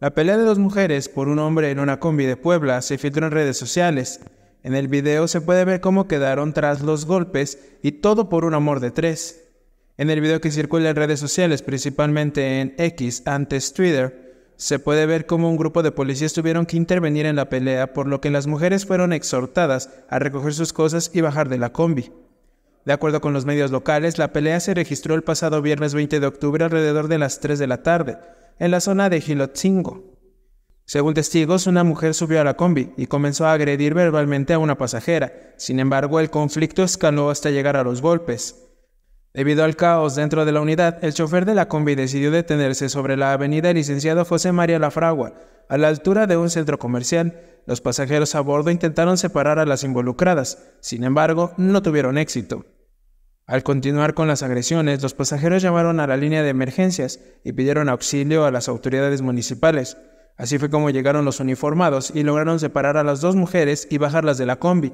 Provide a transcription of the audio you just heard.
La pelea de dos mujeres por un hombre en una combi de Puebla se filtró en redes sociales. En el video se puede ver cómo quedaron tras los golpes y todo por un amor de tres. En el video que circula en redes sociales, principalmente en X, antes Twitter, se puede ver cómo un grupo de policías tuvieron que intervenir en la pelea, por lo que las mujeres fueron exhortadas a recoger sus cosas y bajar de la combi. De acuerdo con los medios locales, la pelea se registró el pasado viernes 20 de octubre alrededor de las 3 de la tarde, en la zona de Gilotzingo. Según testigos, una mujer subió a la combi y comenzó a agredir verbalmente a una pasajera. Sin embargo, el conflicto escaló hasta llegar a los golpes. Debido al caos dentro de la unidad, el chofer de la combi decidió detenerse sobre la avenida Licenciado José María Lafragua, a la altura de un centro comercial. Los pasajeros a bordo intentaron separar a las involucradas, sin embargo, no tuvieron éxito. Al continuar con las agresiones, los pasajeros llamaron a la línea de emergencias y pidieron auxilio a las autoridades municipales. Así fue como llegaron los uniformados y lograron separar a las dos mujeres y bajarlas de la combi.